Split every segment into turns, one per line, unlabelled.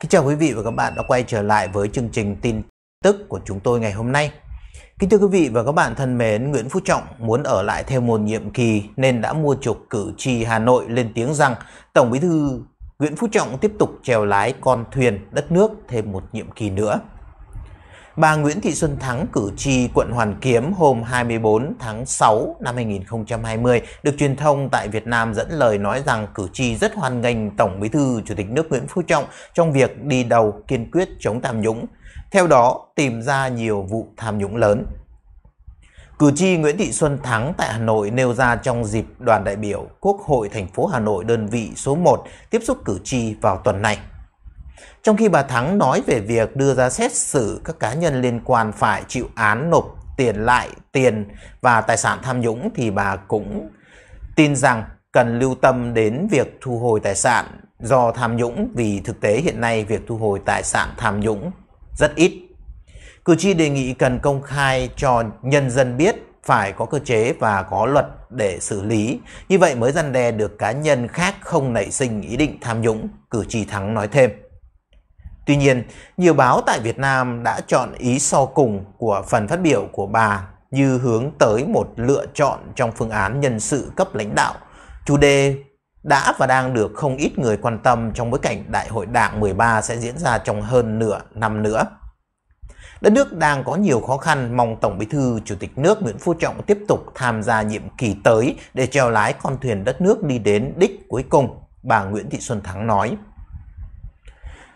Kính chào quý vị và các bạn đã quay trở lại với chương trình tin tức của chúng tôi ngày hôm nay. Kính thưa quý vị và các bạn thân mến, Nguyễn Phú Trọng muốn ở lại thêm một nhiệm kỳ nên đã mua chuộc cử tri Hà Nội lên tiếng rằng Tổng Bí thư Nguyễn Phú Trọng tiếp tục trèo lái con thuyền đất nước thêm một nhiệm kỳ nữa bà Nguyễn Thị Xuân Thắng, cử tri quận Hoàn Kiếm hôm 24 tháng 6 năm 2020 được truyền thông tại Việt Nam dẫn lời nói rằng cử tri rất hoan nghênh Tổng Bí thư Chủ tịch nước Nguyễn Phú Trọng trong việc đi đầu kiên quyết chống tham nhũng, theo đó tìm ra nhiều vụ tham nhũng lớn. Cử tri Nguyễn Thị Xuân Thắng tại Hà Nội nêu ra trong dịp đoàn đại biểu Quốc hội thành phố Hà Nội đơn vị số 1 tiếp xúc cử tri vào tuần này. Trong khi bà Thắng nói về việc đưa ra xét xử các cá nhân liên quan phải chịu án nộp tiền lại tiền và tài sản tham nhũng thì bà cũng tin rằng cần lưu tâm đến việc thu hồi tài sản do tham nhũng vì thực tế hiện nay việc thu hồi tài sản tham nhũng rất ít. Cử tri đề nghị cần công khai cho nhân dân biết phải có cơ chế và có luật để xử lý, như vậy mới răn đe được cá nhân khác không nảy sinh ý định tham nhũng, cử tri Thắng nói thêm. Tuy nhiên, nhiều báo tại Việt Nam đã chọn ý so cùng của phần phát biểu của bà như hướng tới một lựa chọn trong phương án nhân sự cấp lãnh đạo. Chủ đề đã và đang được không ít người quan tâm trong bối cảnh Đại hội Đảng 13 sẽ diễn ra trong hơn nửa năm nữa. Đất nước đang có nhiều khó khăn, mong Tổng Bí thư Chủ tịch nước Nguyễn Phú Trọng tiếp tục tham gia nhiệm kỳ tới để treo lái con thuyền đất nước đi đến đích cuối cùng, bà Nguyễn Thị Xuân Thắng nói.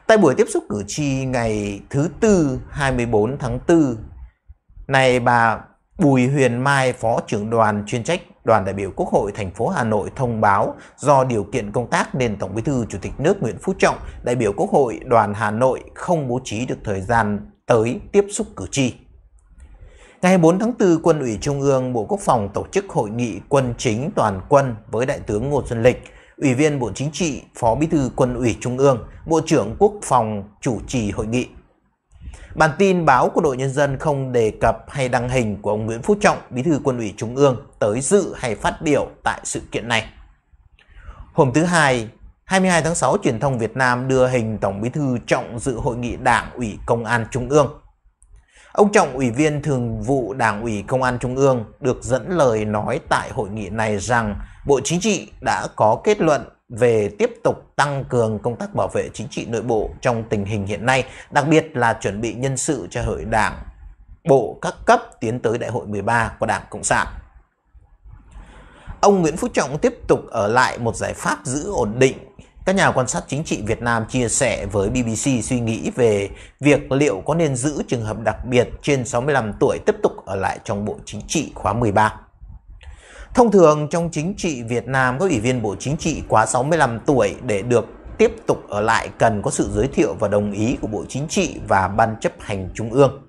Tại buổi tiếp xúc cử tri ngày thứ Tư 24 tháng 4, này bà Bùi Huyền Mai, Phó trưởng đoàn chuyên trách đoàn đại biểu Quốc hội thành phố Hà Nội thông báo do điều kiện công tác nên Tổng Bí thư Chủ tịch nước Nguyễn Phú Trọng, đại biểu Quốc hội đoàn Hà Nội không bố trí được thời gian tới tiếp xúc cử tri. Ngày 4 tháng 4, Quân ủy Trung ương Bộ Quốc phòng tổ chức hội nghị quân chính toàn quân với Đại tướng Ngô Xuân Lịch, Ủy viên Bộ Chính trị, Phó Bí thư Quân ủy Trung ương, Bộ trưởng Quốc phòng chủ trì hội nghị. Bản tin báo của đội nhân dân không đề cập hay đăng hình của ông Nguyễn Phú Trọng, Bí thư Quân ủy Trung ương tới dự hay phát biểu tại sự kiện này. Hôm thứ Hai, 22 tháng 6, truyền thông Việt Nam đưa hình Tổng Bí thư Trọng dự hội nghị Đảng ủy Công an Trung ương Ông Trọng, Ủy viên Thường vụ Đảng ủy Công an Trung ương, được dẫn lời nói tại hội nghị này rằng Bộ Chính trị đã có kết luận về tiếp tục tăng cường công tác bảo vệ chính trị nội bộ trong tình hình hiện nay, đặc biệt là chuẩn bị nhân sự cho hội đảng, bộ các cấp tiến tới đại hội 13 của Đảng Cộng sản. Ông Nguyễn Phú Trọng tiếp tục ở lại một giải pháp giữ ổn định các nhà quan sát chính trị Việt Nam chia sẻ với BBC suy nghĩ về việc liệu có nên giữ trường hợp đặc biệt trên 65 tuổi tiếp tục ở lại trong Bộ Chính trị khóa 13. Thông thường trong chính trị Việt Nam, các ủy viên Bộ Chính trị quá 65 tuổi để được tiếp tục ở lại cần có sự giới thiệu và đồng ý của Bộ Chính trị và Ban chấp hành Trung ương.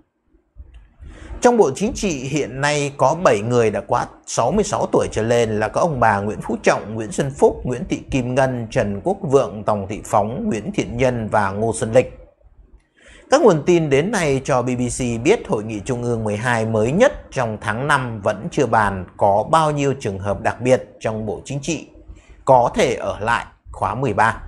Trong Bộ Chính trị hiện nay có 7 người đã quá 66 tuổi trở lên là có ông bà Nguyễn Phú Trọng, Nguyễn Xuân Phúc, Nguyễn Thị Kim Ngân, Trần Quốc Vượng, Tòng Thị Phóng, Nguyễn Thiện Nhân và Ngô Xuân Lịch. Các nguồn tin đến nay cho BBC biết Hội nghị Trung ương 12 mới nhất trong tháng 5 vẫn chưa bàn có bao nhiêu trường hợp đặc biệt trong Bộ Chính trị có thể ở lại khóa 13.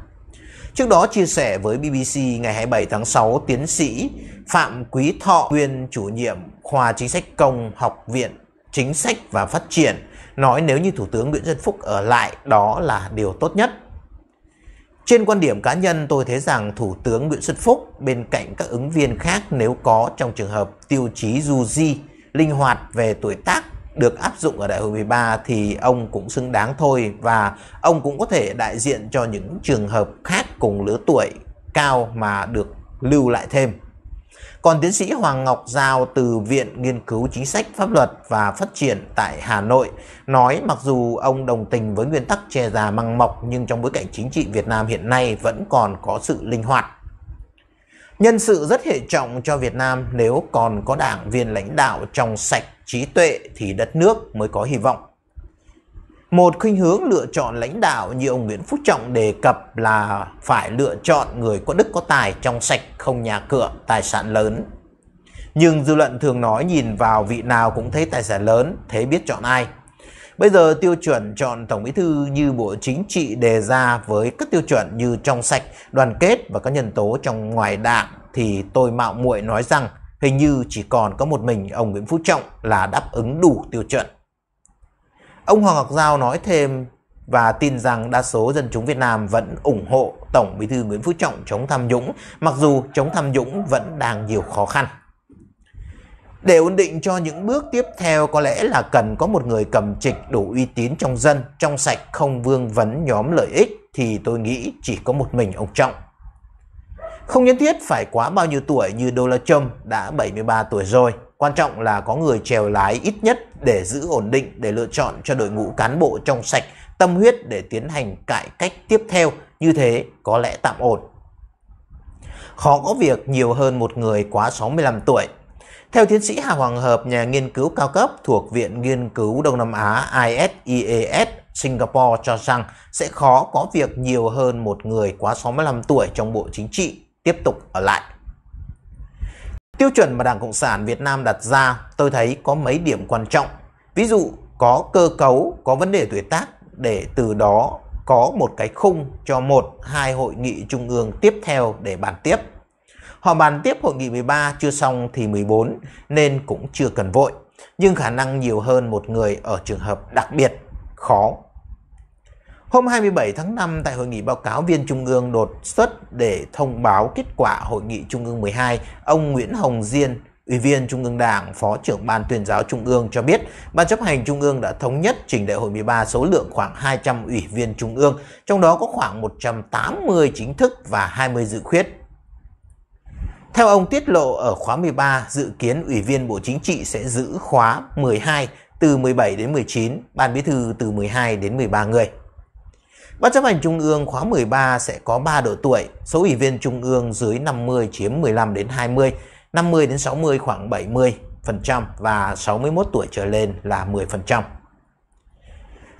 Trước đó chia sẻ với BBC ngày 27 tháng 6, tiến sĩ Phạm Quý Thọ, nguyên chủ nhiệm khoa chính sách công học viện chính sách và phát triển, nói nếu như Thủ tướng Nguyễn Xuân Phúc ở lại đó là điều tốt nhất. Trên quan điểm cá nhân tôi thấy rằng Thủ tướng Nguyễn Xuân Phúc bên cạnh các ứng viên khác nếu có trong trường hợp tiêu chí du di linh hoạt về tuổi tác được áp dụng ở đại hội 13 thì ông cũng xứng đáng thôi và ông cũng có thể đại diện cho những trường hợp khác cùng lứa tuổi cao mà được lưu lại thêm. Còn tiến sĩ Hoàng Ngọc Giao từ Viện Nghiên cứu Chính sách Pháp luật và Phát triển tại Hà Nội nói mặc dù ông đồng tình với nguyên tắc che già măng mọc nhưng trong bối cảnh chính trị Việt Nam hiện nay vẫn còn có sự linh hoạt. Nhân sự rất hệ trọng cho Việt Nam nếu còn có đảng viên lãnh đạo trong sạch trí tuệ thì đất nước mới có hy vọng. Một khuynh hướng lựa chọn lãnh đạo như ông Nguyễn Phú Trọng đề cập là phải lựa chọn người có đức có tài trong sạch không nhà cửa, tài sản lớn. Nhưng dư luận thường nói nhìn vào vị nào cũng thấy tài sản lớn, thế biết chọn ai. Bây giờ tiêu chuẩn chọn Tổng Bí Thư như Bộ Chính trị đề ra với các tiêu chuẩn như trong sạch, đoàn kết và các nhân tố trong ngoài đảng thì tôi mạo muội nói rằng hình như chỉ còn có một mình ông Nguyễn Phú Trọng là đáp ứng đủ tiêu chuẩn. Ông Hoàng Ngọc Giao nói thêm và tin rằng đa số dân chúng Việt Nam vẫn ủng hộ Tổng Bí thư Nguyễn Phú Trọng chống tham nhũng, mặc dù chống tham nhũng vẫn đang nhiều khó khăn. Để ổn định cho những bước tiếp theo có lẽ là cần có một người cầm trịch đủ uy tín trong dân, trong sạch không vương vấn nhóm lợi ích thì tôi nghĩ chỉ có một mình ông Trọng. Không nhất thiết phải quá bao nhiêu tuổi như Donald Trump đã 73 tuổi rồi, Quan trọng là có người trèo lái ít nhất để giữ ổn định để lựa chọn cho đội ngũ cán bộ trong sạch, tâm huyết để tiến hành cải cách tiếp theo, như thế có lẽ tạm ổn. Khó có việc nhiều hơn một người quá 65 tuổi. Theo tiến sĩ Hà Hoàng Hợp, nhà nghiên cứu cao cấp thuộc Viện Nghiên cứu Đông Nam Á ISIAS e Singapore cho rằng sẽ khó có việc nhiều hơn một người quá 65 tuổi trong Bộ Chính trị tiếp tục ở lại. Tiêu chuẩn mà Đảng Cộng sản Việt Nam đặt ra tôi thấy có mấy điểm quan trọng. Ví dụ có cơ cấu, có vấn đề tuổi tác để từ đó có một cái khung cho một hai hội nghị trung ương tiếp theo để bàn tiếp. Họ bàn tiếp hội nghị 13 chưa xong thì 14 nên cũng chưa cần vội, nhưng khả năng nhiều hơn một người ở trường hợp đặc biệt khó Hôm 27 tháng 5 tại hội nghị báo cáo viên Trung ương đột xuất để thông báo kết quả hội nghị Trung ương 12, ông Nguyễn Hồng Diên, Ủy viên Trung ương Đảng, Phó trưởng Ban tuyên giáo Trung ương cho biết, Ban chấp hành Trung ương đã thống nhất trình đại hội 13 số lượng khoảng 200 ủy viên Trung ương, trong đó có khoảng 180 chính thức và 20 dự khuyết. Theo ông tiết lộ ở khóa 13, dự kiến Ủy viên Bộ Chính trị sẽ giữ khóa 12 từ 17 đến 19, Ban Bí thư từ 12 đến 13 người. Ban chấp hành Trung ương khóa 13 sẽ có 3 độ tuổi, số ủy viên Trung ương dưới 50 chiếm 15 đến 20, 50 đến 60 khoảng 70% và 61 tuổi trở lên là 10%.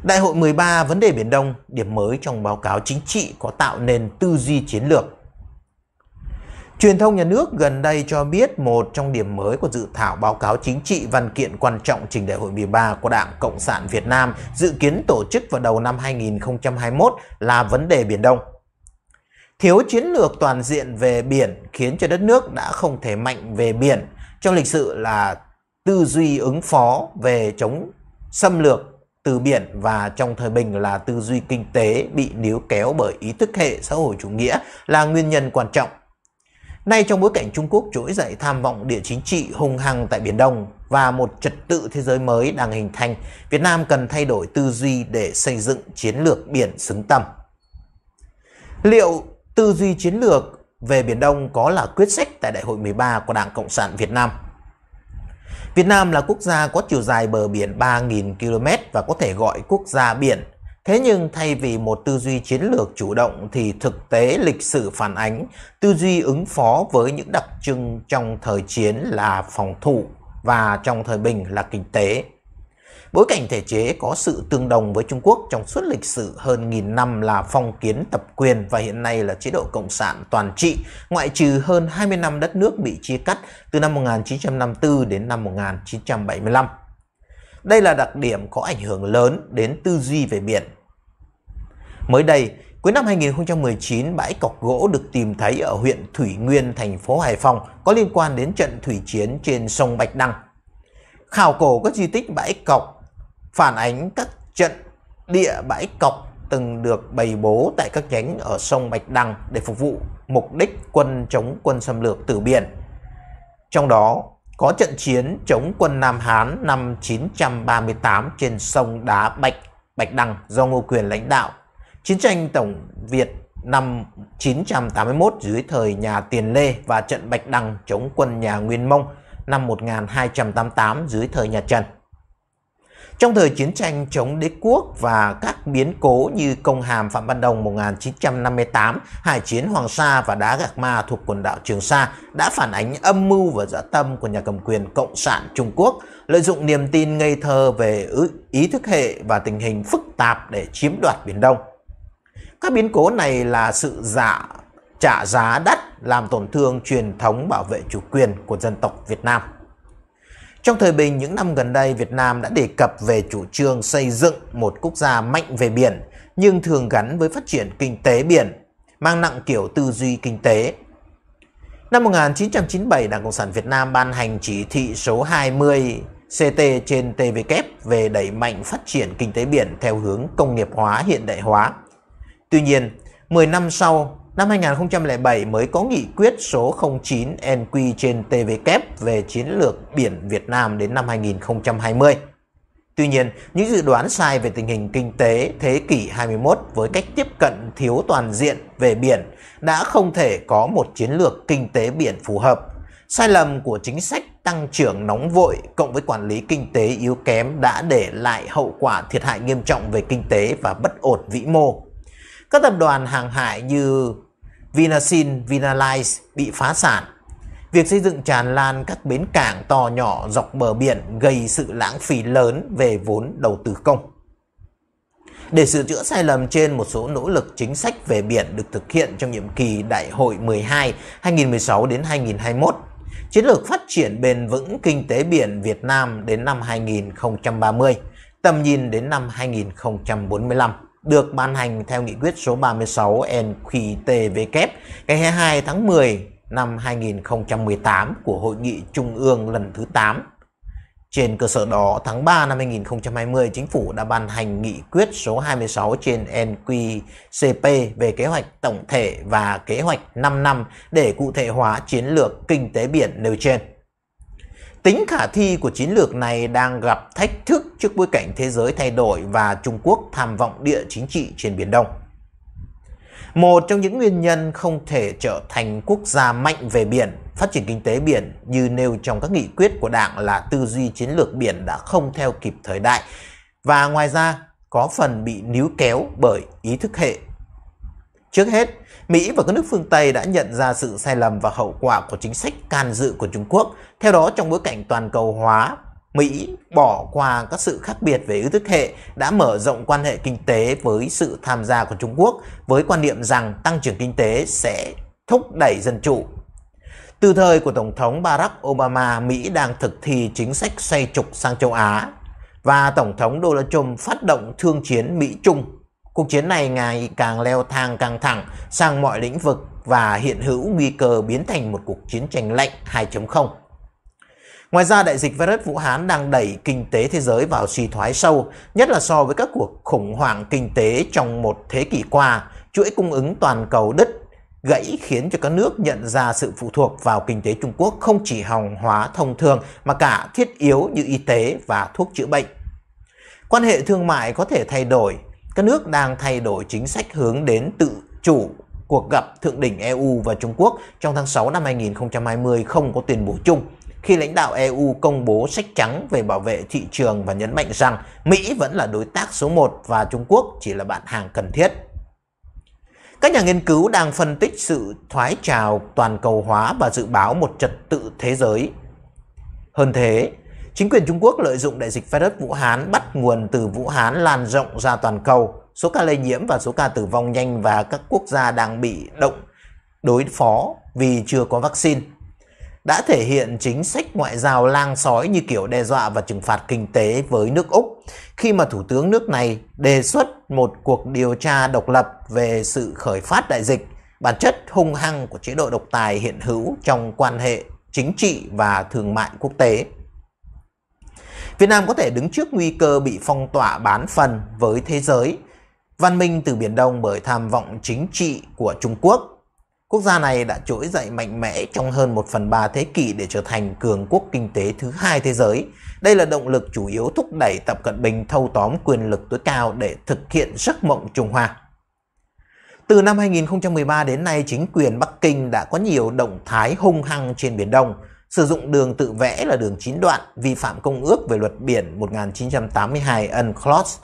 Đại hội 13 vấn đề Biển Đông, điểm mới trong báo cáo chính trị có tạo nên tư duy chiến lược Truyền thông nhà nước gần đây cho biết một trong điểm mới của dự thảo báo cáo chính trị văn kiện quan trọng trình đại hội 13 của Đảng Cộng sản Việt Nam dự kiến tổ chức vào đầu năm 2021 là vấn đề Biển Đông. Thiếu chiến lược toàn diện về biển khiến cho đất nước đã không thể mạnh về biển. Trong lịch sử là tư duy ứng phó về chống xâm lược từ biển và trong thời bình là tư duy kinh tế bị níu kéo bởi ý thức hệ xã hội chủ nghĩa là nguyên nhân quan trọng Nay trong bối cảnh Trung Quốc trỗi dậy tham vọng địa chính trị hùng hăng tại Biển Đông và một trật tự thế giới mới đang hình thành, Việt Nam cần thay đổi tư duy để xây dựng chiến lược biển xứng tầm. Liệu tư duy chiến lược về Biển Đông có là quyết sách tại Đại hội 13 của Đảng Cộng sản Việt Nam? Việt Nam là quốc gia có chiều dài bờ biển 3.000 km và có thể gọi quốc gia biển Thế nhưng thay vì một tư duy chiến lược chủ động thì thực tế lịch sử phản ánh tư duy ứng phó với những đặc trưng trong thời chiến là phòng thủ và trong thời bình là kinh tế. Bối cảnh thể chế có sự tương đồng với Trung Quốc trong suốt lịch sử hơn nghìn năm là phong kiến tập quyền và hiện nay là chế độ cộng sản toàn trị, ngoại trừ hơn 20 năm đất nước bị chia cắt từ năm 1954 đến năm 1975. Đây là đặc điểm có ảnh hưởng lớn đến tư duy về biển Mới đây, cuối năm 2019, bãi cọc gỗ được tìm thấy ở huyện Thủy Nguyên, thành phố Hải Phòng có liên quan đến trận thủy chiến trên sông Bạch Đăng. Khảo cổ các di tích bãi cọc phản ánh các trận địa bãi cọc từng được bày bố tại các nhánh ở sông Bạch Đằng để phục vụ mục đích quân chống quân xâm lược từ biển. Trong đó có trận chiến chống quân Nam Hán năm 938 trên sông Đá Bạch, Bạch Đằng do Ngô Quyền lãnh đạo Chiến tranh Tổng Việt năm 981 dưới thời nhà Tiền Lê và trận Bạch Đằng chống quân nhà Nguyên Mông năm 1288 dưới thời nhà Trần. Trong thời chiến tranh chống đế quốc và các biến cố như công hàm Phạm Văn Đồng 1958, hải chiến Hoàng Sa và đá gạc ma thuộc quần đảo Trường Sa đã phản ánh âm mưu và dã tâm của nhà cầm quyền Cộng sản Trung Quốc, lợi dụng niềm tin ngây thơ về ý thức hệ và tình hình phức tạp để chiếm đoạt Biển Đông. Các biến cố này là sự giả trả giá đắt làm tổn thương truyền thống bảo vệ chủ quyền của dân tộc Việt Nam. Trong thời bình những năm gần đây, Việt Nam đã đề cập về chủ trương xây dựng một quốc gia mạnh về biển, nhưng thường gắn với phát triển kinh tế biển, mang nặng kiểu tư duy kinh tế. Năm 1997, Đảng Cộng sản Việt Nam ban hành chỉ thị số 20 CT trên TVK về đẩy mạnh phát triển kinh tế biển theo hướng công nghiệp hóa hiện đại hóa Tuy nhiên, 10 năm sau, năm 2007 mới có nghị quyết số 09 NQ trên TVK về chiến lược biển Việt Nam đến năm 2020. Tuy nhiên, những dự đoán sai về tình hình kinh tế thế kỷ 21 với cách tiếp cận thiếu toàn diện về biển đã không thể có một chiến lược kinh tế biển phù hợp. Sai lầm của chính sách tăng trưởng nóng vội cộng với quản lý kinh tế yếu kém đã để lại hậu quả thiệt hại nghiêm trọng về kinh tế và bất ổn vĩ mô. Các tập đoàn hàng hải như Vinasin, Vinalize bị phá sản. Việc xây dựng tràn lan các bến cảng to nhỏ dọc bờ biển gây sự lãng phí lớn về vốn đầu tư công. Để sửa chữa sai lầm trên, một số nỗ lực chính sách về biển được thực hiện trong nhiệm kỳ Đại hội 12 2016 đến 2021. Chiến lược phát triển bền vững kinh tế biển Việt Nam đến năm 2030, tầm nhìn đến năm 2045 được ban hành theo nghị quyết số 36 nqtvk ngày 22 tháng 10 năm 2018 của Hội nghị Trung ương lần thứ 8. Trên cơ sở đó, tháng 3 năm 2020, Chính phủ đã ban hành nghị quyết số 26 trên NQCP về kế hoạch tổng thể và kế hoạch 5 năm để cụ thể hóa chiến lược kinh tế biển nêu trên. Tính khả thi của chiến lược này đang gặp thách thức trước bối cảnh thế giới thay đổi và Trung Quốc tham vọng địa chính trị trên Biển Đông. Một trong những nguyên nhân không thể trở thành quốc gia mạnh về biển, phát triển kinh tế biển như nêu trong các nghị quyết của Đảng là tư duy chiến lược biển đã không theo kịp thời đại và ngoài ra có phần bị níu kéo bởi ý thức hệ. Trước hết, Mỹ và các nước phương Tây đã nhận ra sự sai lầm và hậu quả của chính sách can dự của Trung Quốc. Theo đó, trong bối cảnh toàn cầu hóa, Mỹ bỏ qua các sự khác biệt về ý thức hệ đã mở rộng quan hệ kinh tế với sự tham gia của Trung Quốc với quan niệm rằng tăng trưởng kinh tế sẽ thúc đẩy dân chủ. Từ thời của Tổng thống Barack Obama, Mỹ đang thực thi chính sách xoay trục sang châu Á và Tổng thống Donald Trump phát động thương chiến Mỹ-Trung Cuộc chiến này ngày càng leo thang căng thẳng sang mọi lĩnh vực và hiện hữu nguy cơ biến thành một cuộc chiến tranh lạnh 2.0. Ngoài ra, đại dịch virus Vũ Hán đang đẩy kinh tế thế giới vào suy thoái sâu, nhất là so với các cuộc khủng hoảng kinh tế trong một thế kỷ qua, chuỗi cung ứng toàn cầu đứt gãy khiến cho các nước nhận ra sự phụ thuộc vào kinh tế Trung Quốc không chỉ hàng hóa thông thường mà cả thiết yếu như y tế và thuốc chữa bệnh. Quan hệ thương mại có thể thay đổi, các nước đang thay đổi chính sách hướng đến tự chủ cuộc gặp thượng đỉnh EU và Trung Quốc trong tháng 6 năm 2020 không có tuyên bố chung khi lãnh đạo EU công bố sách trắng về bảo vệ thị trường và nhấn mạnh rằng Mỹ vẫn là đối tác số 1 và Trung Quốc chỉ là bạn hàng cần thiết. Các nhà nghiên cứu đang phân tích sự thoái trào toàn cầu hóa và dự báo một trật tự thế giới. Hơn thế, Chính quyền Trung Quốc lợi dụng đại dịch virus Vũ Hán bắt nguồn từ Vũ Hán lan rộng ra toàn cầu. Số ca lây nhiễm và số ca tử vong nhanh và các quốc gia đang bị động đối phó vì chưa có vaccine. Đã thể hiện chính sách ngoại giao lang sói như kiểu đe dọa và trừng phạt kinh tế với nước Úc khi mà Thủ tướng nước này đề xuất một cuộc điều tra độc lập về sự khởi phát đại dịch, bản chất hung hăng của chế độ độc tài hiện hữu trong quan hệ chính trị và thương mại quốc tế. Việt Nam có thể đứng trước nguy cơ bị phong tỏa bán phần với thế giới, văn minh từ Biển Đông bởi tham vọng chính trị của Trung Quốc. Quốc gia này đã trỗi dậy mạnh mẽ trong hơn 1 phần 3 thế kỷ để trở thành cường quốc kinh tế thứ hai thế giới. Đây là động lực chủ yếu thúc đẩy Tập Cận Bình thâu tóm quyền lực tối cao để thực hiện giấc mộng Trung Hoa. Từ năm 2013 đến nay, chính quyền Bắc Kinh đã có nhiều động thái hung hăng trên Biển Đông – sử dụng đường tự vẽ là đường chín đoạn vi phạm Công ước về luật biển 1982 UNCLOS,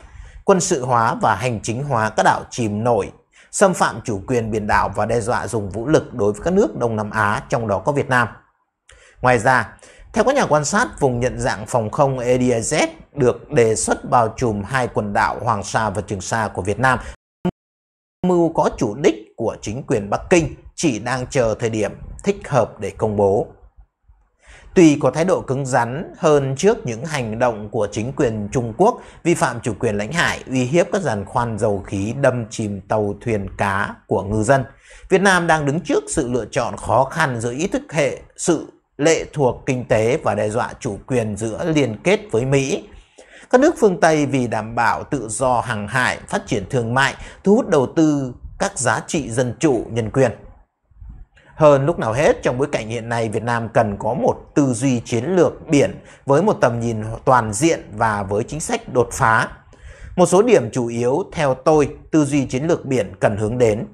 quân sự hóa và hành chính hóa các đảo chìm nổi, xâm phạm chủ quyền biển đảo và đe dọa dùng vũ lực đối với các nước Đông Nam Á, trong đó có Việt Nam. Ngoài ra, theo các nhà quan sát, vùng nhận dạng phòng không ADIZ được đề xuất bao trùm hai quần đảo Hoàng Sa và Trường Sa của Việt Nam. Mưu có chủ đích của chính quyền Bắc Kinh chỉ đang chờ thời điểm thích hợp để công bố tuy có thái độ cứng rắn hơn trước những hành động của chính quyền Trung Quốc vi phạm chủ quyền lãnh hải uy hiếp các giàn khoan dầu khí đâm chìm tàu thuyền cá của ngư dân. Việt Nam đang đứng trước sự lựa chọn khó khăn giữa ý thức hệ sự lệ thuộc kinh tế và đe dọa chủ quyền giữa liên kết với Mỹ. Các nước phương Tây vì đảm bảo tự do hàng hải, phát triển thương mại, thu hút đầu tư các giá trị dân chủ, nhân quyền. Hơn lúc nào hết trong bối cảnh hiện nay Việt Nam cần có một tư duy chiến lược biển với một tầm nhìn toàn diện và với chính sách đột phá. Một số điểm chủ yếu theo tôi tư duy chiến lược biển cần hướng đến.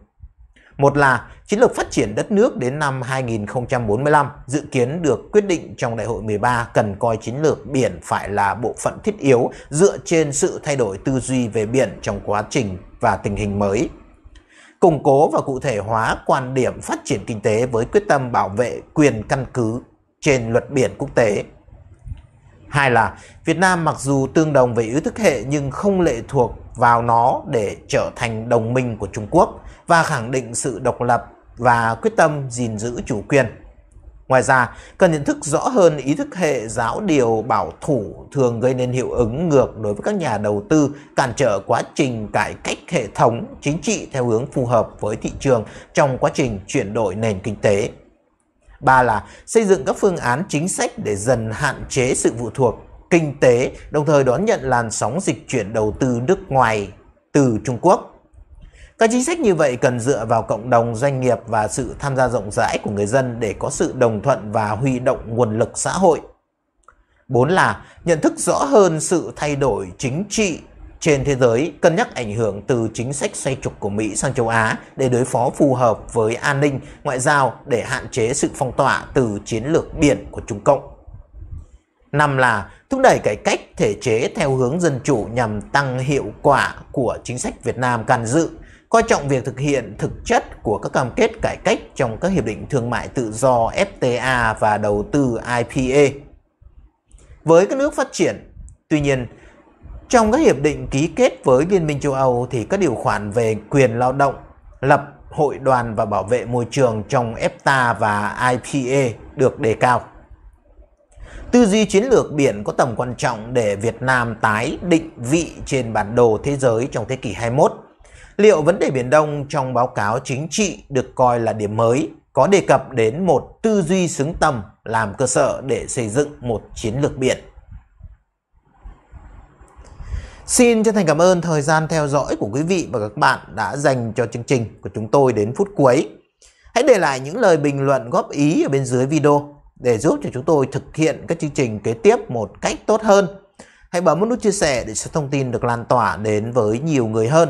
Một là chiến lược phát triển đất nước đến năm 2045 dự kiến được quyết định trong Đại hội 13 cần coi chiến lược biển phải là bộ phận thiết yếu dựa trên sự thay đổi tư duy về biển trong quá trình và tình hình mới củng cố và cụ thể hóa quan điểm phát triển kinh tế với quyết tâm bảo vệ quyền căn cứ trên luật biển quốc tế. Hai là Việt Nam mặc dù tương đồng về ý thức hệ nhưng không lệ thuộc vào nó để trở thành đồng minh của Trung Quốc và khẳng định sự độc lập và quyết tâm gìn giữ chủ quyền. Ngoài ra, cần nhận thức rõ hơn ý thức hệ giáo điều bảo thủ thường gây nên hiệu ứng ngược đối với các nhà đầu tư, cản trở quá trình cải cách hệ thống chính trị theo hướng phù hợp với thị trường trong quá trình chuyển đổi nền kinh tế. Ba là xây dựng các phương án chính sách để dần hạn chế sự phụ thuộc kinh tế, đồng thời đón nhận làn sóng dịch chuyển đầu tư nước ngoài từ Trung Quốc. Các chính sách như vậy cần dựa vào cộng đồng doanh nghiệp và sự tham gia rộng rãi của người dân để có sự đồng thuận và huy động nguồn lực xã hội. 4 là nhận thức rõ hơn sự thay đổi chính trị trên thế giới, cân nhắc ảnh hưởng từ chính sách xoay trục của Mỹ sang châu Á để đối phó phù hợp với an ninh, ngoại giao để hạn chế sự phong tỏa từ chiến lược biển của Trung Cộng. Năm là thúc đẩy cải cách thể chế theo hướng dân chủ nhằm tăng hiệu quả của chính sách Việt Nam can dự coi trọng việc thực hiện thực chất của các cam kết cải cách trong các hiệp định thương mại tự do FTA và đầu tư IPA. Với các nước phát triển, tuy nhiên, trong các hiệp định ký kết với Liên minh châu Âu thì các điều khoản về quyền lao động, lập hội đoàn và bảo vệ môi trường trong FTA và IPA được đề cao. Tư duy chiến lược biển có tầm quan trọng để Việt Nam tái định vị trên bản đồ thế giới trong thế kỷ 21 liệu vấn đề Biển Đông trong báo cáo chính trị được coi là điểm mới có đề cập đến một tư duy xứng tầm làm cơ sở để xây dựng một chiến lược biển. Xin chân thành cảm ơn thời gian theo dõi của quý vị và các bạn đã dành cho chương trình của chúng tôi đến phút cuối. Hãy để lại những lời bình luận góp ý ở bên dưới video để giúp cho chúng tôi thực hiện các chương trình kế tiếp một cách tốt hơn. Hãy bấm nút chia sẻ để cho thông tin được lan tỏa đến với nhiều người hơn.